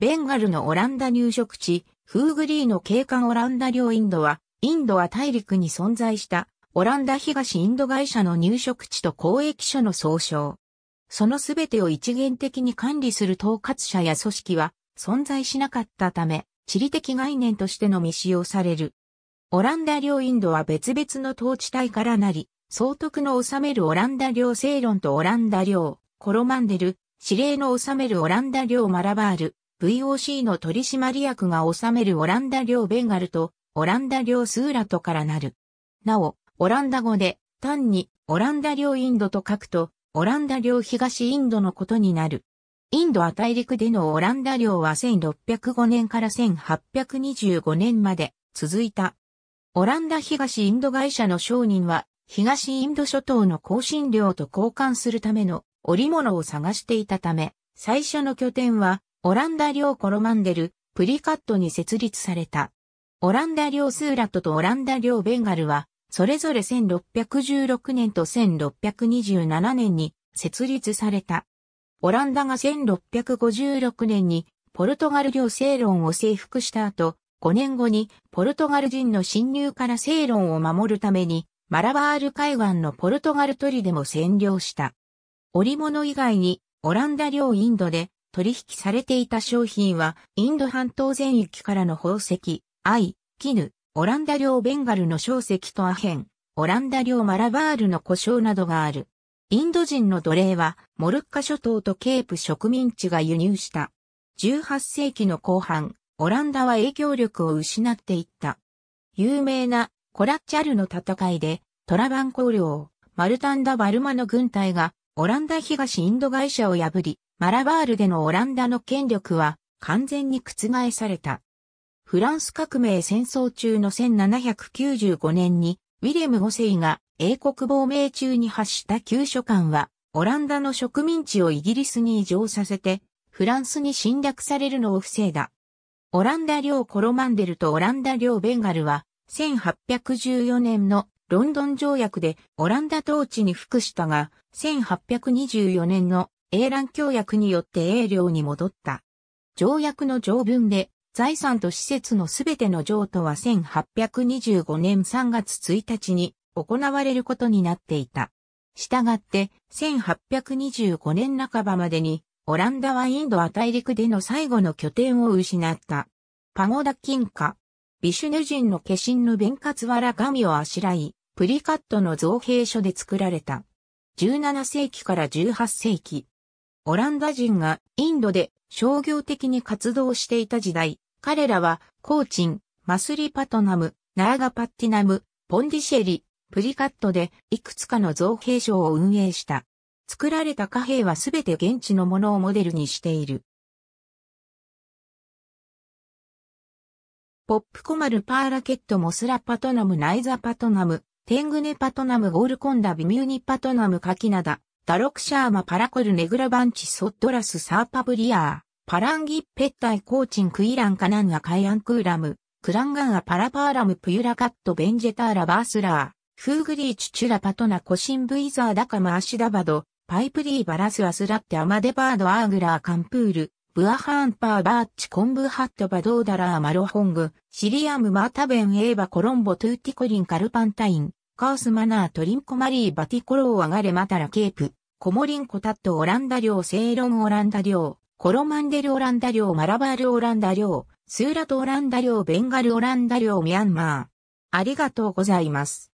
ベンガルのオランダ入植地、フーグリーの景観オランダ領インドは、インドは大陸に存在した、オランダ東インド会社の入植地と交易所の総称。そのすべてを一元的に管理する統括者や組織は存在しなかったため、地理的概念としてのみ使用される。オランダ領インドは別々の統治体からなり、総督の治めるオランダ領セイロンとオランダ領、コロマンデル、指令の治めるオランダ領マラバール、VOC の取締役が治めるオランダ領ベンガルと、オランダ領スーラトからなる。なお、オランダ語で、単に、オランダ領インドと書くと、オランダ領東インドのことになる。インドア大陸でのオランダ領は1605年から1825年まで続いた。オランダ東インド会社の商人は東インド諸島の香辛料と交換するための織物を探していたため、最初の拠点はオランダ領コロマンデル、プリカットに設立された。オランダ領スーラットとオランダ領ベンガルは、それぞれ1616年と1627年に設立された。オランダが1656年にポルトガル領セーロンを征服した後、5年後にポルトガル人の侵入からセーロンを守るために、マラバール海岸のポルトガルトリでも占領した。織物以外に、オランダ領インドで、取引されていた商品は、インド半島全域からの宝石、藍、絹、オランダ領ベンガルの小石とアヘン、オランダ領マラバールの故障などがある。インド人の奴隷は、モルッカ諸島とケープ植民地が輸入した。18世紀の後半、オランダは影響力を失っていった。有名なコラッチャルの戦いで、トラバンコ領、マルタンダ・バルマの軍隊が、オランダ東インド会社を破り、マラバールでのオランダの権力は完全に覆された。フランス革命戦争中の1795年にウィレム5世が英国亡命中に発した旧書館はオランダの植民地をイギリスに移譲させてフランスに侵略されるのを防いだ。オランダ領コロマンデルとオランダ領ベンガルは1814年のロンドン条約でオランダ統治に服したが1824年の英蘭協約によって英領に戻った。条約の条文で、財産と施設のすべての譲渡は1825年3月1日に行われることになっていた。したがって、1825年半ばまでに、オランダはインドア大陸での最後の拠点を失った。パゴダ金貨。ビシュヌ人の化身の弁活わら神をあしらい、プリカットの造幣所で作られた。17世紀から18世紀、オランダ人がインドで商業的に活動していた時代、彼らはコーチン、マスリパトナム、ナーガパッティナム、ポンディシェリ、プリカットでいくつかの造幣商を運営した。作られた貨幣はすべて現地のものをモデルにしている。ポップコマルパーラケットモスラパトナムナイザパトナム、テングネパトナムゴールコンダビミューニパトナムカキナダ、ダロクシャーマパラコルネグラバンチソッドラスサーパブリアー、パランギッペッタイコーチンクイランカナンアカイアンクーラム、クランガンアパラパーラムプユラカットベンジェターラバースラー、フーグリーチチュラパトナコシンブイザーダカマアシダバド、パイプリーバラスアスラッテアマデバードアーグラーカンプール、ブアハーンパーバーチコンブハットバドーダラーマロホング、シリアムマータベンエーバコロンボトゥーティコリンカルパンタイン、カースマナートリンコマリーバティコローアガレマタラケープ、コモリンコタットオランダ領セイロンオランダ領、コロマンデルオランダ領マラバールオランダ領、スーラトオランダ領ベンガルオランダ領ミャンマー。ありがとうございます。